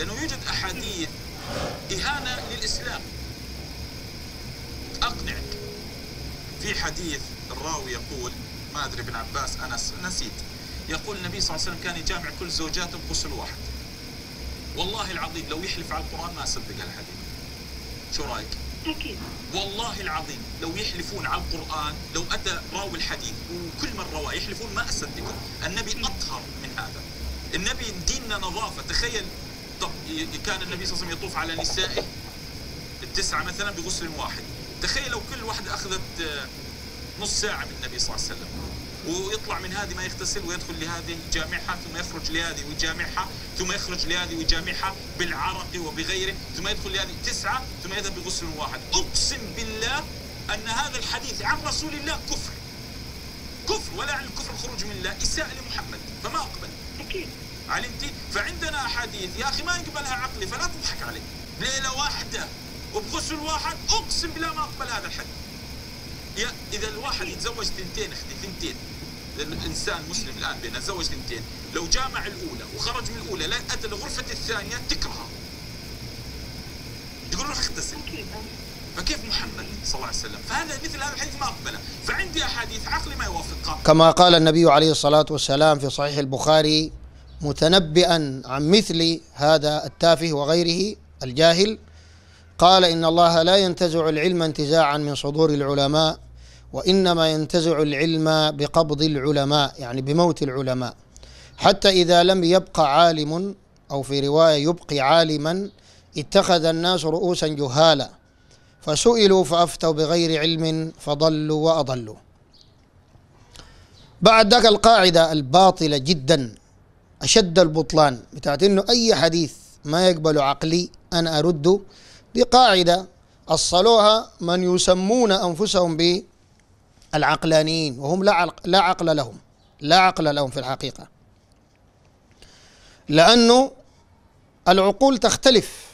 لأنه يوجد أحاديث إهانة للإسلام أقنعك في حديث الراوي يقول ما أدري ابن عباس أنا نسيت يقول النبي صلى الله عليه وسلم كان يجامع كل زوجاته بغسل واحد والله العظيم لو يحلف على القرآن ما أصدق الحديث شو رأيك؟ أكيد والله العظيم لو يحلفون على القرآن لو أتى راوي الحديث وكل من رواه يحلفون ما أصدقه النبي أطهر من هذا النبي ديننا نظافة تخيل بالضبط كان النبي صلى الله عليه وسلم يطوف على نسائه التسعه مثلا بغسل واحد تخيل لو كل واحده اخذت آه، نص ساعه من النبي صلى الله عليه وسلم ويطلع من هذه ما يغتسل ويدخل لهذه يجامعها ثم يخرج لهذه ويجامعها ثم يخرج لهذه ويجامعها بالعرق وبغيره ثم يدخل لهذه تسعة ثم يذهب بغسل واحد أقسم بالله أن هذا الحديث عن رسول الله كفر كفر ولا عن الكفر الخروج من الله إساءة لمحمد فما أقبل أكيد علمتي فعندنا احاديث يا اخي ما يقبلها عقلي فلا تضحك علي ليله واحده وبغسل واحد اقسم بالله ما اقبل هذا الحد يا اذا الواحد يتزوج ثنتين اختي ثنتين الانسان مسلم الان تزوج ثنتين لو جامع الاولى وخرج من الاولى لا اتى لغرفه الثانيه تكرهه تقول روح اغتسل فكيف محمد صلى الله عليه وسلم فهذا مثل هذا الحديث ما أقبله فعندي أحاديث عقلي ما يوافقها كما قال النبي عليه الصلاة والسلام في صحيح البخاري متنبئا عن مثل هذا التافه وغيره الجاهل قال إن الله لا ينتزع العلم انتزاعا من صدور العلماء وإنما ينتزع العلم بقبض العلماء يعني بموت العلماء حتى إذا لم يبقى عالم أو في رواية يبقي عالما اتخذ الناس رؤوسا جهالا فسئلوا فأفتوا بغير علم فضلوا وأضلوا بعد ذاك القاعدة الباطلة جدا أشد البطلان بتاعت إنه أي حديث ما يقبل عقلي أنا أرده دي قاعدة أصلوها من يسمون أنفسهم بالعقلانيين وهم لا عقل, لا عقل لهم لا عقل لهم في الحقيقة لأنه العقول تختلف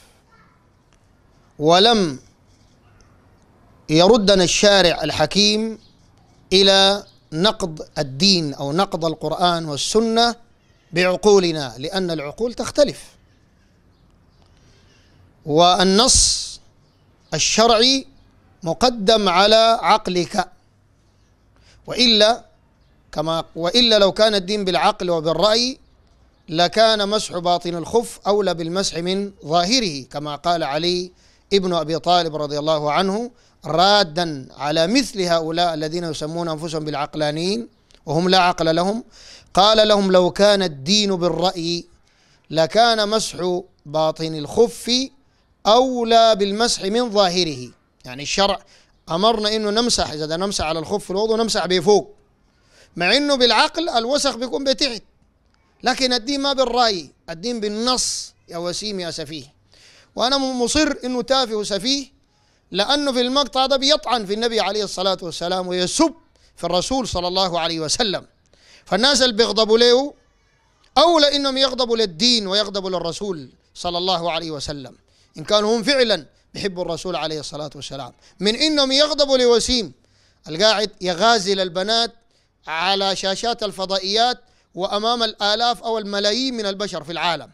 ولم يردنا الشارع الحكيم إلى نقد الدين أو نقد القرآن والسنة بعقولنا لأن العقول تختلف والنص الشرعي مقدم على عقلك وإلا كما وإلا لو كان الدين بالعقل وبالرأي لكان مسح باطن الخف أولى بالمسح من ظاهره كما قال علي ابن أبي طالب رضي الله عنه رادا على مثل هؤلاء الذين يسمون أنفسهم بالعقلانيين وهم لا عقل لهم قال لهم لو كان الدين بالرأي لكان مسح باطن الخف أولى بالمسح من ظاهره يعني الشرع أمرنا إنه نمسح إذا نمسح على الخف الوضوء نمسح بفوق مع إنه بالعقل الوسخ بيكون بتحت لكن الدين ما بالرأي الدين بالنص يا وسيم يا سفيه وأنا مصر إنه تافه وسفيه لأنه في المقطع ده بيطعن في النبي عليه الصلاة والسلام ويسب في الرسول صلى الله عليه وسلم فالناس اللي بيغضبوا له أولى إنهم يغضبوا للدين ويغضبوا للرسول صلى الله عليه وسلم إن كانوا هم فعلا بيحبوا الرسول عليه الصلاة والسلام من إنهم يغضبوا لوسيم القاعد يغازل البنات على شاشات الفضائيات وأمام الآلاف أو الملايين من البشر في العالم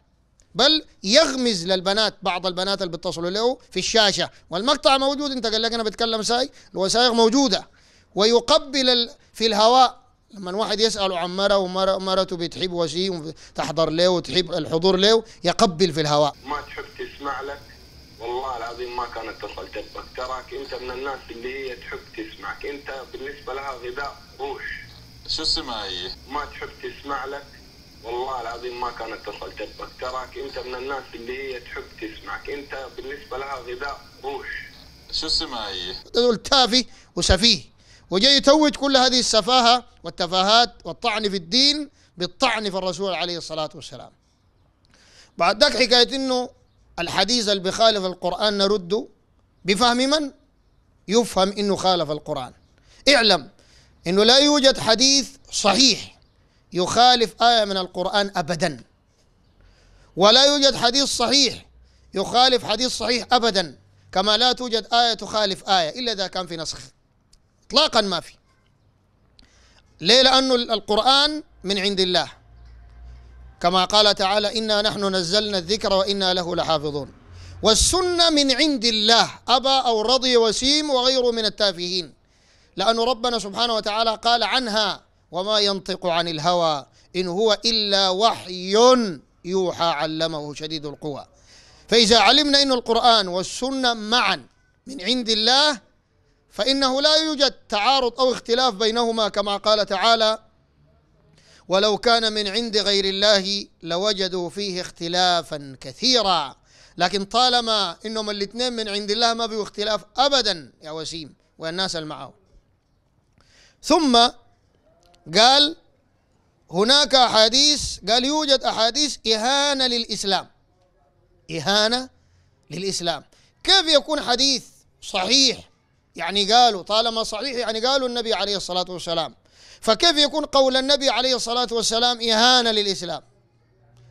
بل يغمز للبنات بعض البنات اللي بيتصلوا له في الشاشة والمقطع موجود انت قال لك أنا بتكلم ساي الوثائق موجودة ويقبل في الهواء لما واحد يسأله عن مرة ومرته بتحب وشيء تحضر له وتحب الحضور له يقبل في الهواء ما تحب تسمع لك والله العظيم ما كانت تصل تبك تراك انت من الناس اللي هي تحب تسمعك انت بالنسبة لها غذاء روح شو اسمها هي؟ ما تحب تسمع لك والله العظيم ما كانت تصل تبك تراك انت من الناس اللي هي تحب تسمعك انت بالنسبة لها غذاء روح شو اسمها هي؟ تقول تافه وسفيه وجاي يتوج كل هذه السفاهة والتفاهات والطعن في الدين بالطعن في الرسول عليه الصلاة والسلام بعد ذاك حكاية إنه الحديث اللي بخالف القرآن نرده بفهم من يفهم إنه خالف القرآن اعلم إنه لا يوجد حديث صحيح يخالف آية من القرآن أبدا ولا يوجد حديث صحيح يخالف حديث صحيح أبدا كما لا توجد آية تخالف آية إلا إذا كان في نسخ اطلاقا ما في ليه لانه القران من عند الله كما قال تعالى انا نحن نزلنا الذكر وانا له لحافظون والسنه من عند الله ابى او رضي وسيم وغيره من التافهين لان ربنا سبحانه وتعالى قال عنها وما ينطق عن الهوى ان هو الا وحي يوحى علمه شديد القوى فاذا علمنا ان القران والسنه معا من عند الله فإنه لا يوجد تعارض أو اختلاف بينهما كما قال تعالى ولو كان من عند غير الله لوجدوا فيه اختلافا كثيرا لكن طالما انهم الاثنين من عند الله ما بيو اختلاف ابدا يا وسيم والناس المعاون ثم قال هناك احاديث قال يوجد احاديث اهانه للاسلام اهانه للاسلام كيف يكون حديث صحيح يعني قالوا طالما صحيح يعني قالوا النبي عليه الصلاة والسلام فكيف يكون قول النبي عليه الصلاة والسلام إهانة للإسلام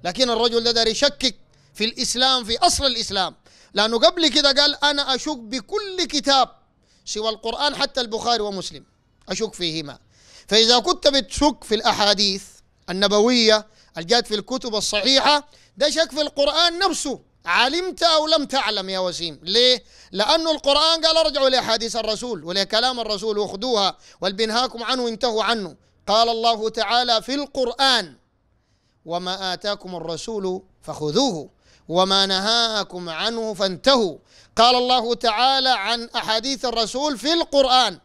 لكن الرجل ده يشكك في الإسلام في أصل الإسلام لأنه قبل كده قال أنا أشك بكل كتاب سوى القرآن حتى البخاري ومسلم أشك فيهما فإذا كنت بتشك في الأحاديث النبوية الجات في الكتب الصحيحة ده شك في القرآن نفسه علمت أو لم تعلم يا وسيم ليه؟ لأن القرآن قال ارجعوا لأحاديث الرسول ولكلام الرسول وخذوها والبنهاكم عنه انتهوا عنه قال الله تعالى في القرآن وما آتاكم الرسول فخذوه وما نهاكم عنه فانتهوا قال الله تعالى عن أحاديث الرسول في القرآن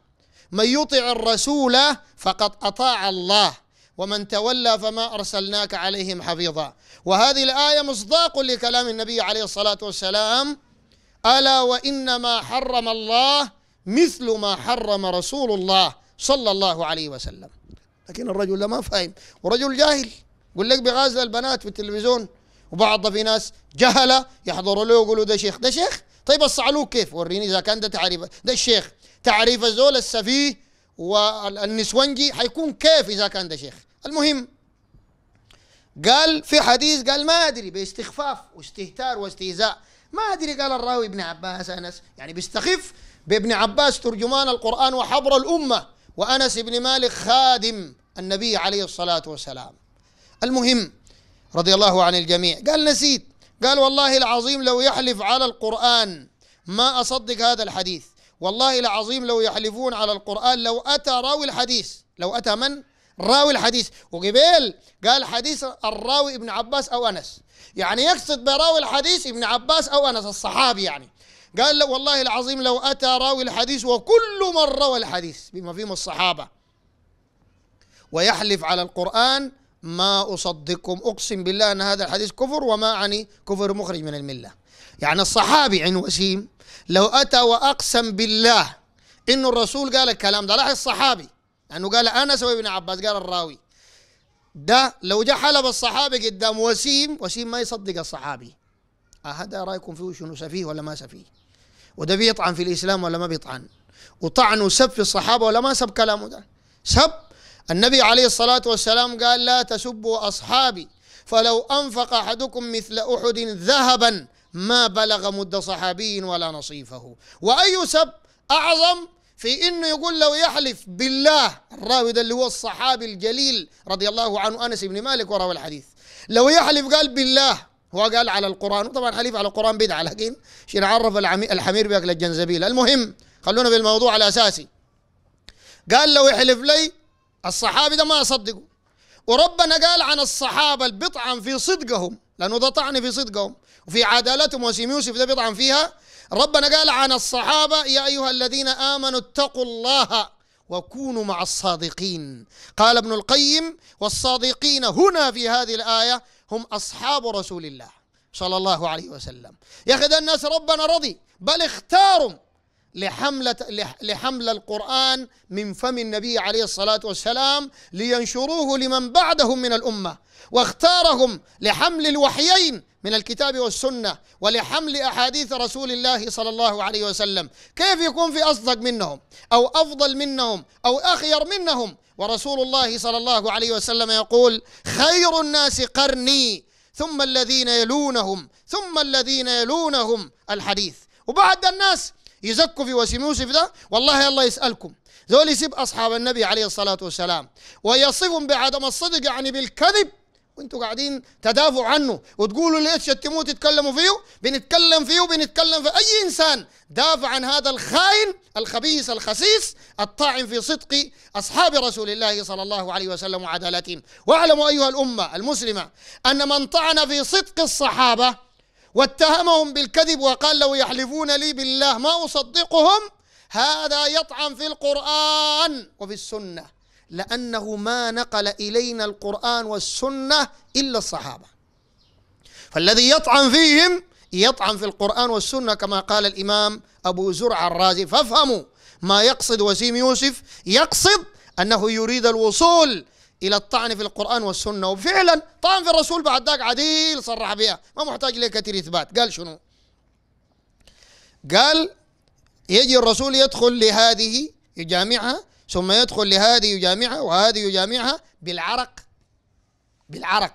من يطع الرسول فقد أطاع الله ومن تولى فما أرسلناك عليهم حفيظا وهذه الآية مصداق لكلام النبي عليه الصلاة والسلام ألا وإنما حرم الله مثل ما حرم رسول الله صلى الله عليه وسلم لكن الرجل ما فاهم ورجل جاهل يقول لك بغازل البنات في التلفزيون وبعض في ناس جهلة يحضروا له ويقولوا ده شيخ ده شيخ طيب الصعلوك كيف وريني إذا كان ده تعريف ده الشيخ تعريف الزول السفيه والنسونجي حيكون كيف إذا كان ده شيخ المهم قال في حديث قال ما أدري باستخفاف واستهتار واستهزاء ما أدري قال الراوي ابن عباس أنس يعني بيستخف بابن عباس ترجمان القرآن وحبر الأمة وأنس بن مالك خادم النبي عليه الصلاة والسلام المهم رضي الله عن الجميع قال نسيت قال والله العظيم لو يحلف على القرآن ما أصدق هذا الحديث والله العظيم لو يحلفون على القرآن لو أتى راوي الحديث لو أتى من؟ راوي الحديث وقبيل قال حديث الراوي ابن عباس أو أنس يعني يقصد براوي الحديث ابن عباس أو أنس الصحابي يعني قال لو والله العظيم لو أتى راوي الحديث وكل من روى الحديث بما فيهم الصحابة ويحلف على القرآن ما أصدقكم أقسم بالله أن هذا الحديث كفر وما عني كفر مخرج من الملة يعني الصحابي عن وسيم لو أتى وأقسم بالله إنه الرسول قال الكلام ده لاحظ الصحابي لأنه قال أنس وابن عباس قال الراوي ده لو جاء حلب الصحابي قدام وسيم وسيم ما يصدق الصحابي هذا رأيكم فيه شنو سفيه ولا ما سفيه وده بيطعن في الإسلام ولا ما بيطعن وطعن وسب في الصحابة ولا ما سب كلامه ده سب النبي عليه الصلاة والسلام قال لا تسبوا أصحابي فلو أنفق أحدكم مثل أحد ذهبا ما بلغ مد صحابي ولا نصيفه وأي سب أعظم في انه يقول لو يحلف بالله الراوي ده اللي هو الصحابي الجليل رضي الله عنه انس بن مالك وروى الحديث لو يحلف قال بالله هو قال على القران وطبعا حليف على القران بدعه لكن شين عرف الحمير بياكل الجنزبيل المهم خلونا بالموضوع الاساسي قال لو يحلف لي الصحابي ده ما اصدقه وربنا قال عن الصحابه البطعن في صدقهم لانه ده طعن في صدقهم وفي عدالتهم وسيم يوسف ده بيطعن فيها ربنا قال عن الصحابة يا أيها الذين آمنوا اتقوا الله وكونوا مع الصادقين قال ابن القيم والصادقين هنا في هذه الآية هم أصحاب رسول الله صلى الله عليه وسلم يا أخي الناس ربنا رضي بل اختاروا لحملة لحمل القرآن من فم النبي عليه الصلاة والسلام لينشروه لمن بعدهم من الأمة واختارهم لحمل الوحيين من الكتاب والسنة ولحمل أحاديث رسول الله صلى الله عليه وسلم كيف يكون في أصدق منهم أو أفضل منهم أو أخير منهم ورسول الله صلى الله عليه وسلم يقول خير الناس قرني ثم الذين يلونهم ثم الذين يلونهم الحديث وبعد الناس يزكوا في وسيم يوسف ده والله الله يسألكم ذول يسيب أصحاب النبي عليه الصلاة والسلام ويصفهم بعدم الصدق يعني بالكذب وانتوا قاعدين تدافعوا عنه وتقولوا ليش تشتموه تتكلموا فيه بنتكلم فيه وبنتكلم في اي انسان دافع عن هذا الخائن الخبيث الخسيس الطاعن في صدق اصحاب رسول الله صلى الله عليه وسلم وعدالتهم واعلموا ايها الامه المسلمه ان من طعن في صدق الصحابه واتهمهم بالكذب وقال لو يحلفون لي بالله ما اصدقهم هذا يطعن في القران وفي السنه لأنه ما نقل إلينا القرآن والسنة إلا الصحابة فالذي يطعن فيهم يطعن في القرآن والسنة كما قال الإمام أبو زرع الرازي فافهموا ما يقصد وسيم يوسف يقصد أنه يريد الوصول إلى الطعن في القرآن والسنة وفعلا طعن في الرسول بعد ذاك عديل صرح بها ما محتاج لك كثير إثبات قال شنو قال يجي الرسول يدخل لهذه يجامعها ثم يدخل لهذه يجامعها وهذه يجامعها بالعرق بالعرق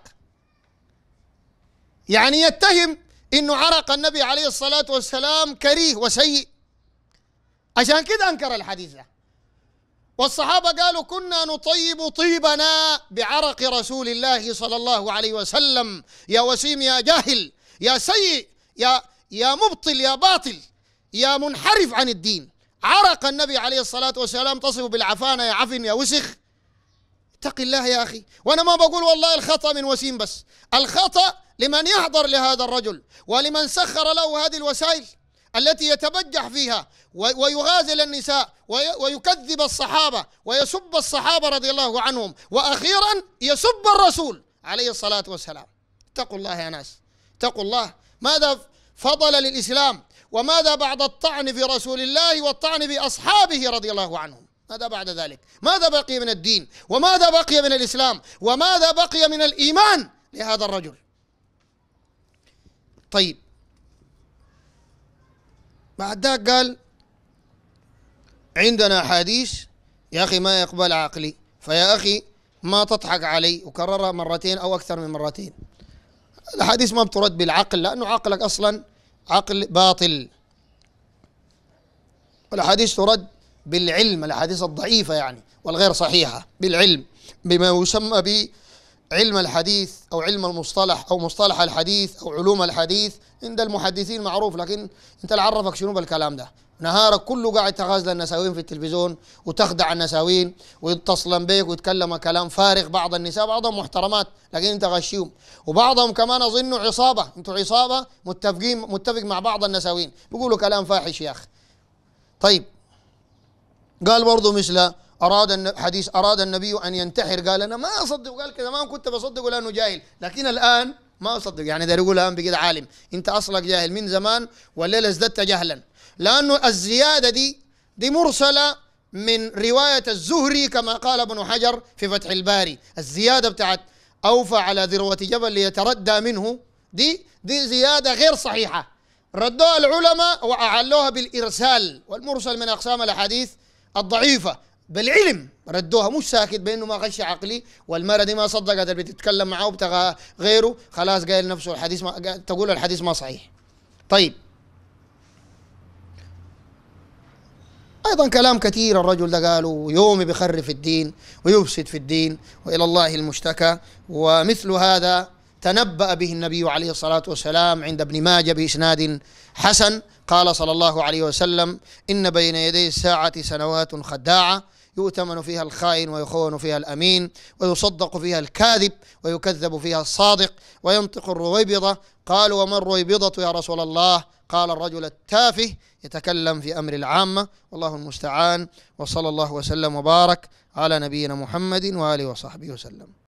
يعني يتهم انه عرق النبي عليه الصلاه والسلام كريه وسيء عشان كده انكر الحديث ده والصحابه قالوا كنا نطيب طيبنا بعرق رسول الله صلى الله عليه وسلم يا وسيم يا جاهل يا سيء يا يا مبطل يا باطل يا منحرف عن الدين عرق النبي عليه الصلاة والسلام تصف بالعفانة يا عفن يا وسخ اتق الله يا أخي وأنا ما بقول والله الخطأ من وسيم بس الخطأ لمن يحضر لهذا الرجل ولمن سخر له هذه الوسائل التي يتبجح فيها ويغازل النساء ويكذب الصحابة ويسب الصحابة رضي الله عنهم وأخيرا يسب الرسول عليه الصلاة والسلام اتقوا الله يا ناس اتقوا الله ماذا فضل للإسلام وماذا بعد الطعن في رسول الله والطعن في أصحابه رضي الله عنهم ماذا بعد ذلك ماذا بقي من الدين وماذا بقي من الإسلام وماذا بقي من الإيمان لهذا الرجل طيب بعد ذاك قال عندنا حديث يا أخي ما يقبل عقلي فيا أخي ما تضحك علي وكررها مرتين أو أكثر من مرتين الحديث ما بترد بالعقل لأنه عقلك أصلا عقل باطل والأحاديث ترد بالعلم الأحاديث الضعيفة يعني والغير صحيحة بالعلم بما يسمى بعلم الحديث أو علم المصطلح أو مصطلح الحديث أو علوم الحديث عند المحدثين معروف لكن أنت لعرفك عرفك شنو بالكلام ده نهارك كله قاعد تغازل النساوين في التلفزيون وتخدع النساوين ويتصلن بيك ويتكلم كلام فارغ بعض النساء بعضهم محترمات لكن انت غشيهم وبعضهم كمان اظنوا عصابه انتوا عصابه متفقين متفق مع بعض النساوين بيقولوا كلام فاحش يا اخي طيب قال برضه مثل أراد حديث أراد النبي أن ينتحر قال أنا ما أصدق قال كذا ما كنت بصدق لأنه جاهل لكن الآن ما أصدق يعني ده يقول الآن بقيت عالم أنت أصلك جاهل من زمان والليلة ازددت جهلا لانه الزيادة دي دي مرسلة من رواية الزهري كما قال ابن حجر في فتح الباري الزيادة بتاعت أوفى على ذروة جبل ليتردى منه دي دي زيادة غير صحيحة ردوها العلماء وأعلوها بالإرسال والمرسل من أقسام الأحاديث الضعيفة بالعلم ردوها مش ساكت بانه ما غش عقلي والمره دي ما صدقت اللي بتتكلم معاه وبتغى غيره خلاص قايل نفسه الحديث ما تقول الحديث ما صحيح طيب أيضا كلام كثير الرجل ده قاله يومي بخرف الدين ويفسد في الدين وإلى الله المشتكى ومثل هذا تنبأ به النبي عليه الصلاة والسلام عند ابن ماجه بإسناد حسن قال صلى الله عليه وسلم إن بين يدي الساعة سنوات خداعة يؤتمن فيها الخائن ويخون فيها الامين ويصدق فيها الكاذب ويكذب فيها الصادق وينطق الرويبضه قالوا وما الرويبضه يا رسول الله قال الرجل التافه يتكلم في أمر العامة والله المستعان وصلى الله وسلم وبارك على نبينا محمد وآله وصحبه وسلم